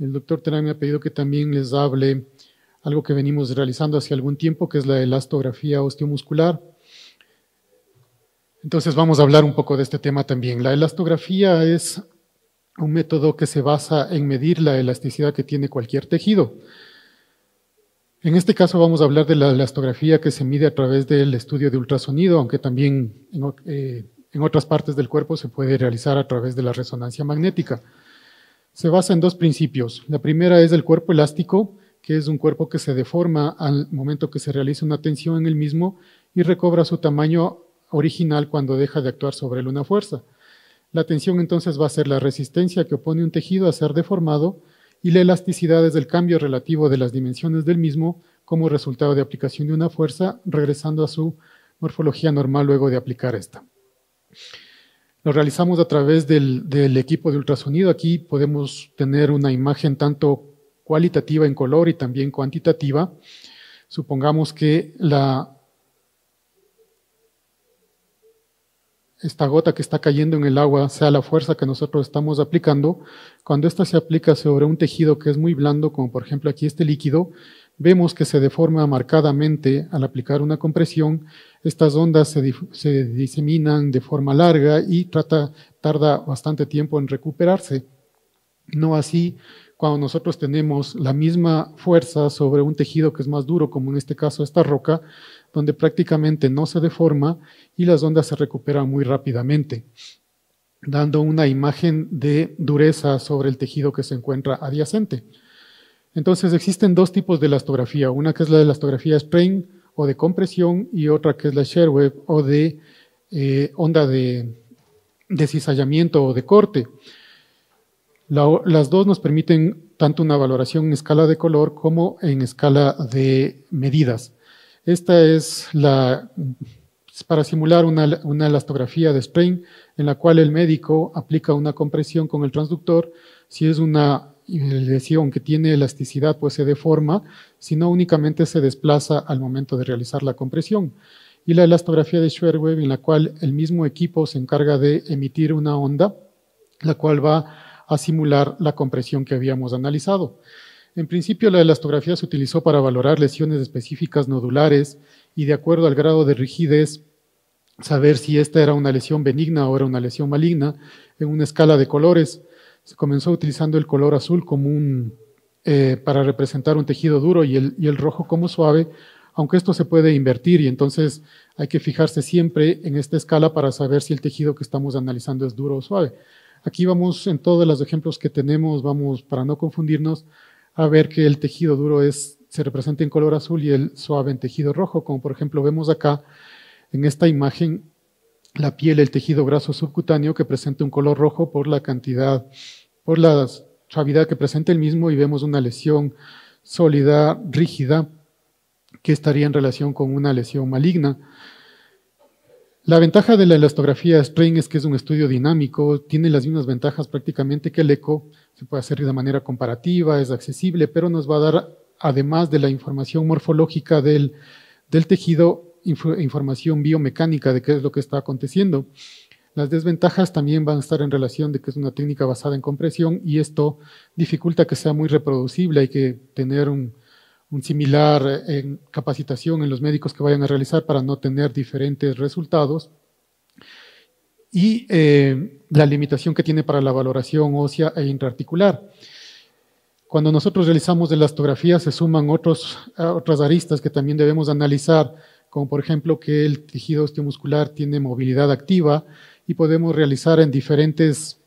El doctor Terán me ha pedido que también les hable algo que venimos realizando hace algún tiempo, que es la elastografía osteomuscular. Entonces vamos a hablar un poco de este tema también. La elastografía es un método que se basa en medir la elasticidad que tiene cualquier tejido. En este caso vamos a hablar de la elastografía que se mide a través del estudio de ultrasonido, aunque también en eh, otras partes del cuerpo se puede realizar a través de la resonancia magnética se basa en dos principios. La primera es el cuerpo elástico, que es un cuerpo que se deforma al momento que se realiza una tensión en el mismo y recobra su tamaño original cuando deja de actuar sobre él una fuerza. La tensión entonces va a ser la resistencia que opone un tejido a ser deformado y la elasticidad es el cambio relativo de las dimensiones del mismo como resultado de aplicación de una fuerza, regresando a su morfología normal luego de aplicar esta. Lo realizamos a través del, equipo de ultrasonido. Aquí podemos tener una imagen tanto cualitativa en color y también cuantitativa. Supongamos que la, esta gota que está cayendo en el agua sea la fuerza que nosotros estamos aplicando, cuando esta se aplica sobre un tejido que es muy blando, como por ejemplo aquí este líquido, vemos que se deforma marcadamente al aplicar una compresión. Estas ondas se, diseminan de forma larga y tarda bastante tiempo en recuperarse. No así cuando nosotros tenemos la misma fuerza sobre un tejido que es más duro, como en este caso esta roca, donde prácticamente no se deforma y las ondas se recuperan muy rápidamente, dando una imagen de dureza sobre el tejido que se encuentra adyacente. Entonces existen dos tipos de elastografía, una que es la de elastografía sprain o de compresión y otra que es la web o de eh, onda de, de o de corte. las dos nos permiten tanto una valoración en escala de color como en escala de medidas. Esta es la para simular una, una, elastografía de Sprain en la cual el médico aplica una compresión con el transductor. Si es una y el aunque tiene elasticidad, pues se deforma, sino únicamente se desplaza al momento de realizar la compresión. Y la elastografía de Schwerweb, en la cual el mismo equipo se encarga de emitir una onda, la cual va a simular la compresión que habíamos analizado. En principio, la elastografía se utilizó para valorar lesiones específicas nodulares y de acuerdo al grado de rigidez, saber si esta era una lesión benigna o era una lesión maligna en una escala de colores se comenzó utilizando el color azul como un, eh, para representar un tejido duro y el, y el rojo como suave, aunque esto se puede invertir y entonces hay que fijarse siempre en esta escala para saber si el tejido que estamos analizando es duro o suave. Aquí vamos en todos los ejemplos que tenemos, vamos para no confundirnos, a ver que el tejido duro es, se representa en color azul y el suave en tejido rojo, como por ejemplo vemos acá en esta imagen la piel, el tejido graso subcutáneo que presenta un color rojo por la cantidad, por la suavidad que presenta el mismo y vemos una lesión sólida, rígida, que estaría en relación con una lesión maligna. La ventaja de la elastografía Spring es que es un estudio dinámico, tiene las mismas ventajas prácticamente que el ECO, se puede hacer de manera comparativa, es accesible, pero nos va a dar, además de la información morfológica del tejido, información biomecánica de qué es lo que está aconteciendo. Las desventajas también van a estar en relación de que es una técnica basada en compresión y esto dificulta que sea muy reproducible. Hay que tener un, similar eh, en capacitación en los médicos que vayan a realizar para no tener diferentes resultados. Y eh, la limitación que tiene para la valoración ósea e intraarticular. Cuando nosotros realizamos de elastografía se suman otros, eh, otras aristas que también debemos analizar como por ejemplo que el tejido osteomuscular tiene movilidad activa y podemos realizar en diferentes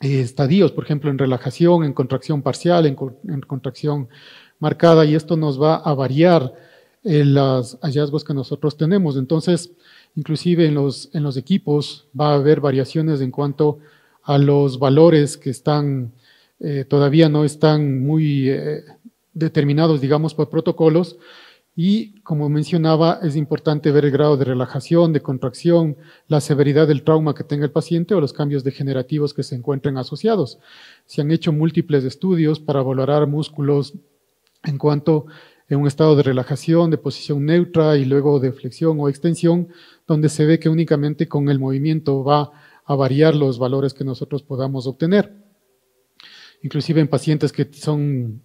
eh, estadios, por ejemplo en relajación, en contracción parcial, en, contracción marcada, y esto nos va a variar en eh, los hallazgos que nosotros tenemos. Entonces, inclusive en los, equipos va a haber variaciones en cuanto a los valores que están eh, todavía no están muy determinados, digamos, por protocolos, y como mencionaba, es importante ver el grado de relajación, de contracción, la severidad del trauma que tenga el paciente o los cambios degenerativos que se encuentren asociados. Se han hecho múltiples estudios para valorar músculos en cuanto a un estado de relajación, de posición neutra y luego de flexión o extensión, donde se ve que únicamente con el movimiento va a variar los valores que nosotros podamos obtener. Inclusive en pacientes que son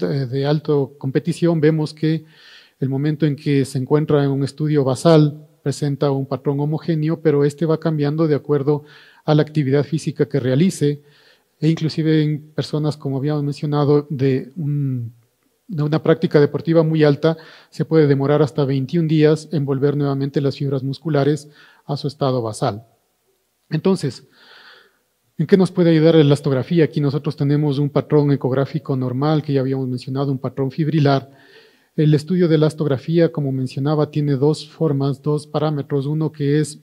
de alto competición vemos que el momento en que se encuentra en un estudio basal presenta un patrón homogéneo, pero este va cambiando de acuerdo a la actividad física que realice e inclusive en personas, como habíamos mencionado, de, de una práctica deportiva muy alta, se puede demorar hasta 21 días en volver nuevamente las fibras musculares a su estado basal. Entonces, ¿En qué nos puede ayudar la elastografía? Aquí nosotros tenemos un patrón ecográfico normal que ya habíamos mencionado, un patrón fibrilar. El estudio de elastografía, como mencionaba, tiene dos formas, dos parámetros. Uno que es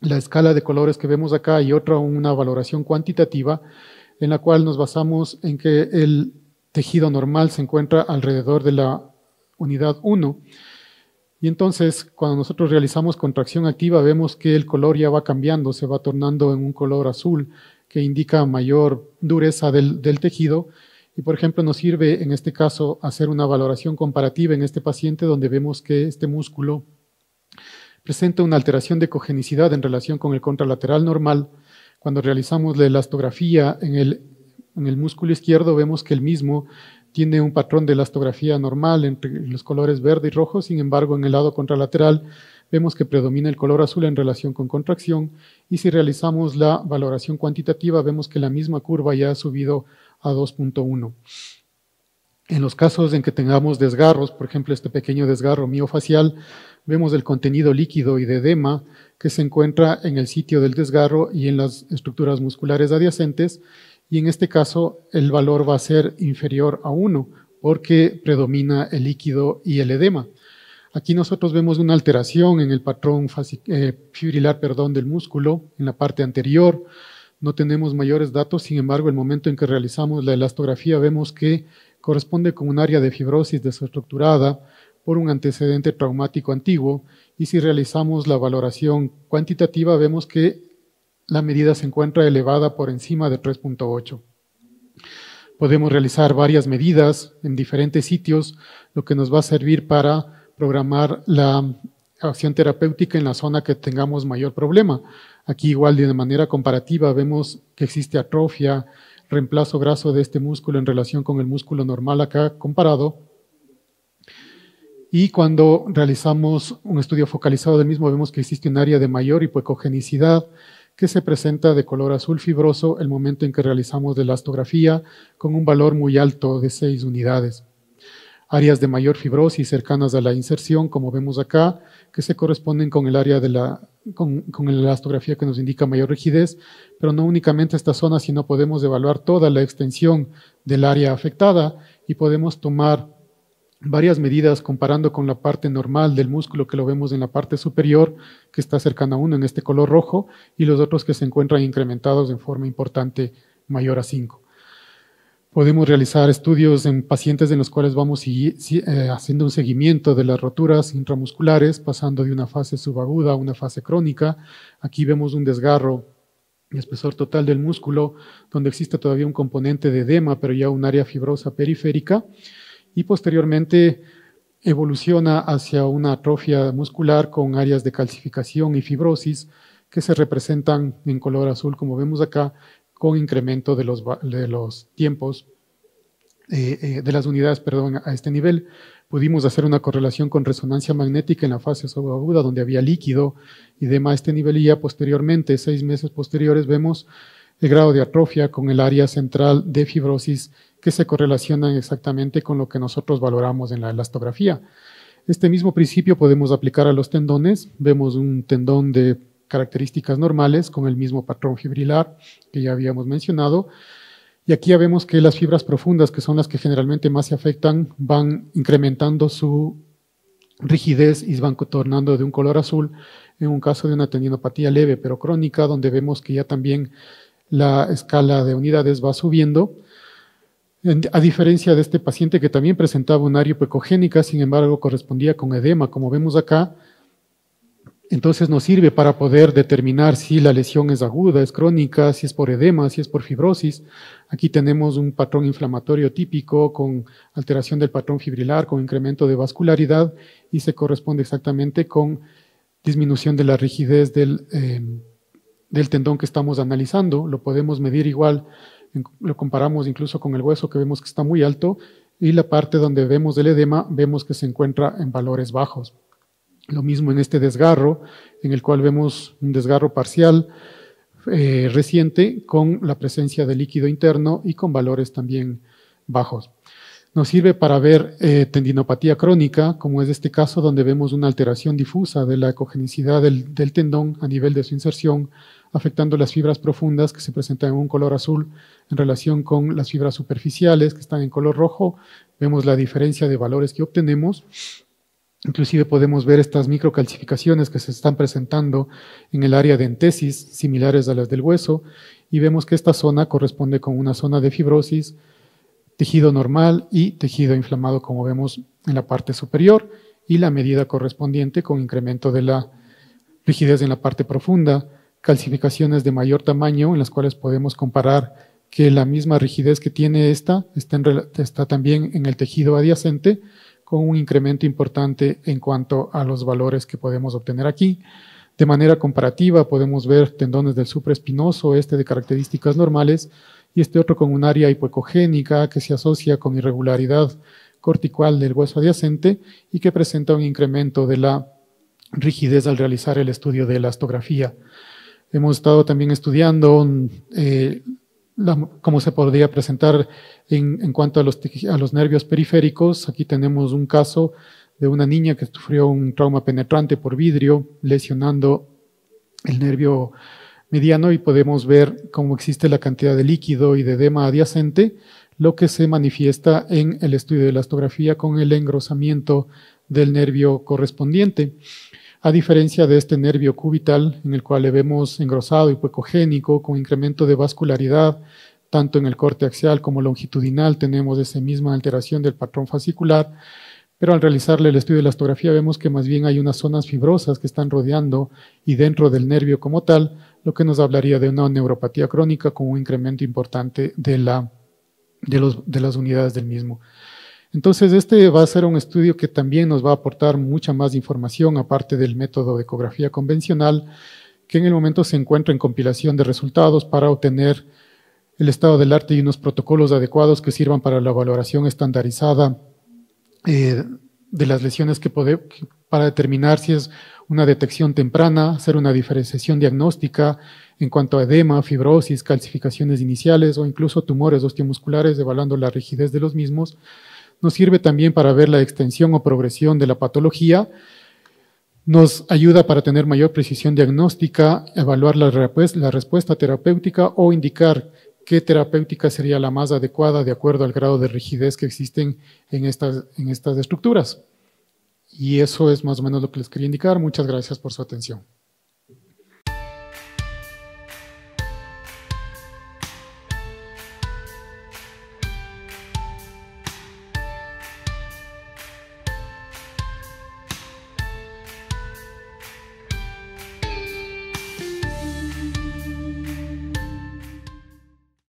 la escala de colores que vemos acá y otra una valoración cuantitativa en la cual nos basamos en que el tejido normal se encuentra alrededor de la unidad 1 y entonces, cuando nosotros realizamos contracción activa, vemos que el color ya va cambiando, se va tornando en un color azul que indica mayor dureza del, tejido. Y, por ejemplo, nos sirve en este caso hacer una valoración comparativa en este paciente donde vemos que este músculo presenta una alteración de ecogenicidad en relación con el contralateral normal. Cuando realizamos la elastografía en el, en el músculo izquierdo, vemos que el mismo tiene un patrón de elastografía normal entre los colores verde y rojo, sin embargo, en el lado contralateral vemos que predomina el color azul en relación con contracción y si realizamos la valoración cuantitativa vemos que la misma curva ya ha subido a 2.1. En los casos en que tengamos desgarros, por ejemplo este pequeño desgarro miofacial, vemos el contenido líquido y de edema que se encuentra en el sitio del desgarro y en las estructuras musculares adyacentes y en este caso el valor va a ser inferior a 1 porque predomina el líquido y el edema. Aquí nosotros vemos una alteración en el patrón eh, fibrilar perdón, del músculo en la parte anterior. No tenemos mayores datos, sin embargo, el momento en que realizamos la elastografía vemos que corresponde con un área de fibrosis desestructurada por un antecedente traumático antiguo y si realizamos la valoración cuantitativa vemos que la medida se encuentra elevada por encima de 3.8. Podemos realizar varias medidas en diferentes sitios, lo que nos va a servir para programar la acción terapéutica en la zona que tengamos mayor problema. Aquí igual de manera comparativa vemos que existe atrofia, reemplazo graso de este músculo en relación con el músculo normal acá comparado. Y cuando realizamos un estudio focalizado del mismo vemos que existe un área de mayor hipoecogenicidad, que se presenta de color azul fibroso el momento en que realizamos la elastografía con un valor muy alto de 6 unidades. Áreas de mayor fibrosis cercanas a la inserción, como vemos acá, que se corresponden con el área de la, con, con la elastografía que nos indica mayor rigidez, pero no únicamente esta zona, sino podemos evaluar toda la extensión del área afectada y podemos tomar varias medidas comparando con la parte normal del músculo que lo vemos en la parte superior, que está cercana a uno en este color rojo, y los otros que se encuentran incrementados en forma importante mayor a 5. Podemos realizar estudios en pacientes en los cuales vamos eh, haciendo un seguimiento de las roturas intramusculares, pasando de una fase subaguda a una fase crónica. Aquí vemos un desgarro espesor total del músculo, donde existe todavía un componente de edema, pero ya un área fibrosa periférica y posteriormente evoluciona hacia una atrofia muscular con áreas de calcificación y fibrosis que se representan en color azul, como vemos acá, con incremento de los, tiempos eh, eh, de las unidades perdón, a este nivel. Pudimos hacer una correlación con resonancia magnética en la fase subaguda, donde había líquido y demás a este nivel, y ya posteriormente, seis meses posteriores, vemos el grado de atrofia con el área central de fibrosis que se correlacionan exactamente con lo que nosotros valoramos en la elastografía. Este mismo principio podemos aplicar a los tendones. Vemos un tendón de características normales con el mismo patrón fibrilar que ya habíamos mencionado. Y aquí ya vemos que las fibras profundas, que son las que generalmente más se afectan, van incrementando su rigidez y van tornando de un color azul en un caso de una tendinopatía leve pero crónica, donde vemos que ya también la escala de unidades va subiendo. Eh, a diferencia de este paciente que también presentaba un área pecogénica sin embargo correspondía con edema, como vemos acá, entonces nos sirve para poder determinar si la lesión es aguda, es crónica, si es por edema, si es por fibrosis. Aquí tenemos un patrón inflamatorio típico con alteración del patrón fibrilar, con incremento de vascularidad y se corresponde exactamente con disminución de la rigidez del, eh, del tendón que estamos analizando. Lo podemos medir igual lo comparamos incluso con el hueso que vemos que está muy alto y la parte donde vemos el edema vemos que se encuentra en valores bajos. Lo mismo en este desgarro, en el cual vemos un desgarro parcial eh, reciente con la presencia de líquido interno y con valores también bajos. Nos sirve para ver eh, tendinopatía crónica, como es este caso donde vemos una alteración difusa de la ecogenicidad del tendón a nivel de su inserción afectando las fibras profundas que se presentan en un color azul en relación con las fibras superficiales que están en color rojo. Vemos la diferencia de valores que obtenemos. Inclusive podemos ver estas microcalcificaciones que se están presentando en el área de entesis similares a las del hueso, y vemos que esta zona corresponde con una zona de fibrosis, tejido normal y tejido inflamado, como vemos en la parte superior, y la medida correspondiente con incremento de la rigidez en la parte profunda, calcificaciones de mayor tamaño en las cuales podemos comparar que la misma rigidez que tiene esta está, también en el tejido adyacente con un incremento importante en cuanto a los valores que podemos obtener aquí. De manera comparativa podemos ver tendones del supraespinoso, este de características normales, y este otro con un área hipoecogénica que se asocia con irregularidad cortical del hueso adyacente y que presenta un incremento de la rigidez al realizar el estudio de elastografía. Hemos estado también estudiando eh, cómo se podría presentar en, cuanto a los, a los nervios periféricos. Aquí tenemos un caso de una niña que sufrió un trauma penetrante por vidrio, lesionando el nervio mediano y podemos ver cómo existe la cantidad de líquido y de edema adyacente, lo que se manifiesta en el estudio de la elastografía con el engrosamiento del nervio correspondiente a diferencia de este nervio cubital en el cual le vemos engrosado y puecogénico con incremento de vascularidad, tanto en el corte axial como longitudinal tenemos esa misma alteración del patrón fascicular, pero al realizarle el estudio de la histografía vemos que más bien hay unas zonas fibrosas que están rodeando y dentro del nervio como tal, lo que nos hablaría de una neuropatía crónica con un incremento importante de, la, de, los, de las unidades del mismo. Entonces, este va a ser un estudio que también nos va a aportar mucha más información, aparte del método de ecografía convencional, que en el momento se encuentra en compilación de resultados para obtener el estado del arte y unos protocolos adecuados que sirvan para la valoración estandarizada eh, de las lesiones para determinar si es una detección temprana, hacer una diferenciación diagnóstica en cuanto a edema, fibrosis, calcificaciones iniciales o incluso tumores osteomusculares, evaluando la rigidez de los mismos nos sirve también para ver la extensión o progresión de la patología, nos ayuda para tener mayor precisión diagnóstica, evaluar la, respuesta terapéutica o indicar qué terapéutica sería la más adecuada de acuerdo al grado de rigidez que existen en estas, en estas estructuras. Y eso es más o menos lo que les quería indicar. Muchas gracias por su atención.